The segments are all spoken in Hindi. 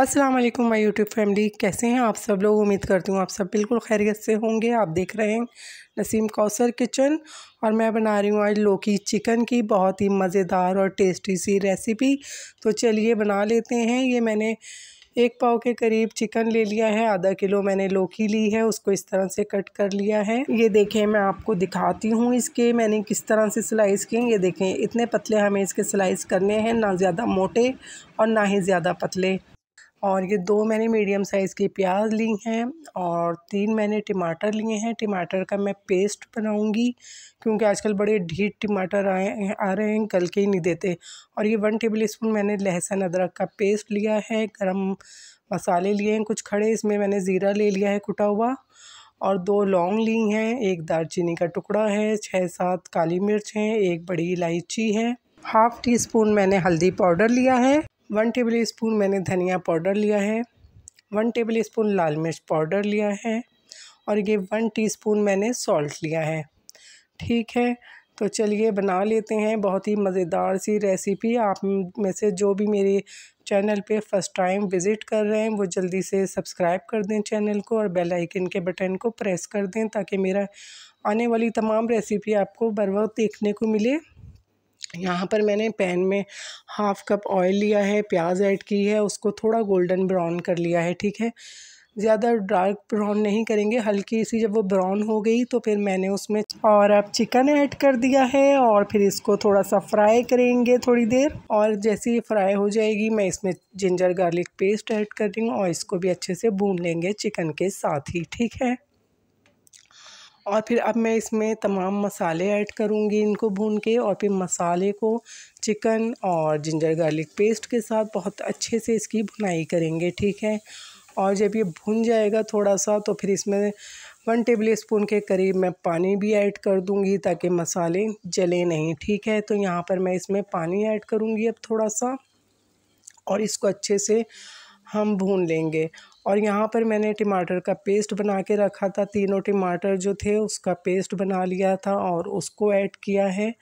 अस्सलाम वालेकुम माय यूट्यूब फैमिली कैसे हैं आप सब लोग उम्मीद करती हूँ आप सब बिल्कुल खैरियत से होंगे आप देख रहे हैं नसीम कौसर किचन और मैं बना रही हूँ आज लोकी चिकन की बहुत ही मज़ेदार और टेस्टी सी रेसिपी तो चलिए बना लेते हैं ये मैंने एक पाव के करीब चिकन ले लिया है आधा किलो मैंने लोकी ली है उसको इस तरह से कट कर लिया है ये देखें मैं आपको दिखाती हूँ इसके मैंने किस तरह से स्लाइस किए ये देखें इतने पतले हमें इसके स्लाइस करने हैं ना ज़्यादा मोटे और ना ही ज़्यादा पतले और ये दो मैंने मीडियम साइज़ की प्याज ली हैं और तीन मैंने टमाटर लिए हैं टमाटर का मैं पेस्ट बनाऊंगी क्योंकि आजकल बड़े ढीठ टमाटर आए आ रहे हैं कल के ही नहीं देते और ये वन टेबल स्पून मैंने लहसुन अदरक का पेस्ट लिया है गरम मसाले लिए हैं कुछ खड़े इसमें मैंने ज़ीरा ले लिया है कुटा हुआ और दो लौंग ली हैं एक दालचीनी का टुकड़ा है छः सात काली मिर्च हैं एक बड़ी इलायची है हाफ़ टी स्पून मैंने हल्दी पाउडर लिया है वन टेबल स्पून मैंने धनिया पाउडर लिया है वन टेबल स्पून लाल मिर्च पाउडर लिया है और ये वन टीस्पून मैंने सॉल्ट लिया है ठीक है तो चलिए बना लेते हैं बहुत ही मज़ेदार सी रेसिपी आप में से जो भी मेरे चैनल पे फर्स्ट टाइम विज़िट कर रहे हैं वो जल्दी से सब्सक्राइब कर दें चैनल को और बेल आइकन के बटन को प्रेस कर दें ताकि मेरा आने वाली तमाम रेसिपी आपको बर वक्त देखने को मिले यहाँ पर मैंने पैन में हाफ़ कप ऑयल लिया है प्याज ऐड की है उसको थोड़ा गोल्डन ब्राउन कर लिया है ठीक है ज़्यादा डार्क ब्राउन नहीं करेंगे हल्की सी जब वो ब्राउन हो गई तो फिर मैंने उसमें और अब चिकन ऐड कर दिया है और फिर इसको थोड़ा सा फ्राई करेंगे थोड़ी देर और जैसे ही फ्राई हो जाएगी मैं इसमें जिंजर गार्लिक पेस्ट ऐड कर रही और इसको भी अच्छे से भून लेंगे चिकन के साथ ही ठीक है और फिर अब मैं इसमें तमाम मसाले ऐड करूँगी इनको भून के और फिर मसाले को चिकन और जिंजर गार्लिक पेस्ट के साथ बहुत अच्छे से इसकी भुनाई करेंगे ठीक है और जब ये भुन जाएगा थोड़ा सा तो फिर इसमें वन टेबल स्पून के करीब मैं पानी भी ऐड कर दूंगी ताकि मसाले जले नहीं ठीक है तो यहाँ पर मैं इसमें पानी ऐड करूँगी अब थोड़ा सा और इसको अच्छे से हम भून लेंगे और यहाँ पर मैंने टमाटर का पेस्ट बना के रखा था तीनों टमाटर जो थे उसका पेस्ट बना लिया था और उसको ऐड किया है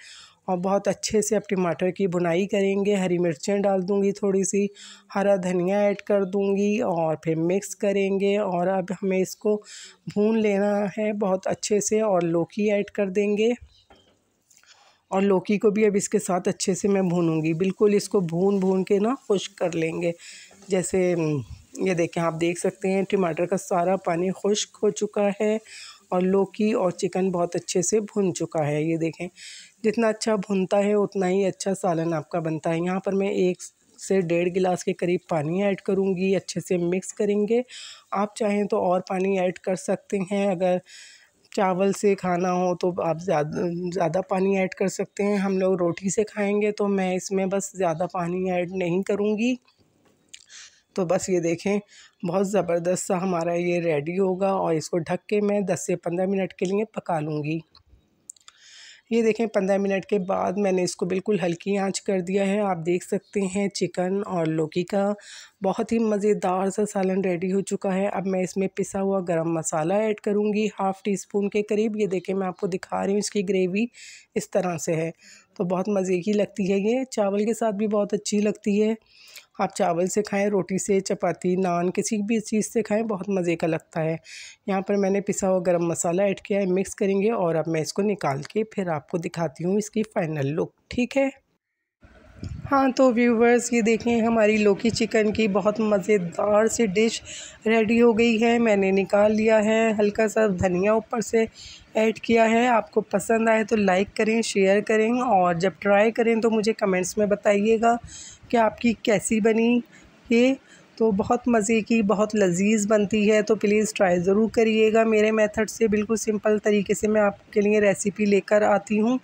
और बहुत अच्छे से अब टमाटर की बुनाई करेंगे हरी मिर्चें डाल दूंगी थोड़ी सी हरा धनिया ऐड कर दूंगी और फिर मिक्स करेंगे और अब हमें इसको भून लेना है बहुत अच्छे से और लौकी ऐड कर देंगे और लौकी को भी अब इसके साथ अच्छे से मैं भूनूंगी बिल्कुल इसको भून भून के ना खुश कर लेंगे जैसे ये देखें आप देख सकते हैं टमाटर का सारा पानी खुश्क हो चुका है और लौकी और चिकन बहुत अच्छे से भुन चुका है ये देखें जितना अच्छा भुनता है उतना ही अच्छा सालन आपका बनता है यहाँ पर मैं एक से डेढ़ गिलास के करीब पानी ऐड करूँगी अच्छे से मिक्स करेंगे आप चाहें तो और पानी ऐड कर सकते हैं अगर चावल से खाना हो तो आप ज़्यादा ज़्यादा पानी ऐड कर सकते हैं हम लोग रोटी से खाएंगे तो मैं इसमें बस ज़्यादा पानी ऐड नहीं करूँगी तो बस ये देखें बहुत ज़बरदस्त सा हमारा ये रेडी होगा और इसको ढक के मैं दस से पंद्रह मिनट के लिए पका लूँगी ये देखें पंद्रह मिनट के बाद मैंने इसको बिल्कुल हल्की आंच कर दिया है आप देख सकते हैं चिकन और लौकी का बहुत ही मज़ेदार सा सालन रेडी हो चुका है अब मैं इसमें पिसा हुआ गरम मसाला ऐड करूँगी हाफ़ टी स्पून के करीब ये देखें मैं आपको दिखा रही हूँ इसकी ग्रेवी इस तरह से है तो बहुत मज़े की लगती है ये चावल के साथ भी बहुत अच्छी लगती है आप चावल से खाएं रोटी से चपाती नान किसी भी चीज़ से खाएं बहुत मज़े का लगता है यहाँ पर मैंने पिसा हुआ गरम मसाला ऐड किया है मिक्स करेंगे और अब मैं इसको निकाल के फिर आपको दिखाती हूँ इसकी फ़ाइनल लुक ठीक है हाँ तो व्यूवर्स ये देखें हमारी लौकी चिकन की बहुत मज़ेदार सी डिश रेडी हो गई है मैंने निकाल लिया है हल्का सा धनिया ऊपर से ऐड किया है आपको पसंद आए तो लाइक करें शेयर करें और जब ट्राई करें तो मुझे कमेंट्स में बताइएगा कि आपकी कैसी बनी ये तो बहुत मज़े की बहुत लजीज बनती है तो प्लीज़ ट्राई ज़रूर करिएगा मेरे मेथड से बिल्कुल सिंपल तरीके से मैं आपके लिए रेसिपी लेकर आती हूँ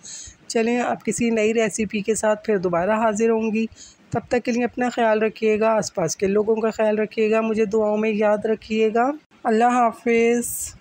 चलें आप किसी नई रेसिपी के साथ फिर दोबारा हाज़िर होंगी तब तक के लिए अपना ख्याल रखिएगा आसपास के लोगों का ख्याल रखिएगा मुझे दुआओं में याद रखिएगा अल्लाह हाफिज़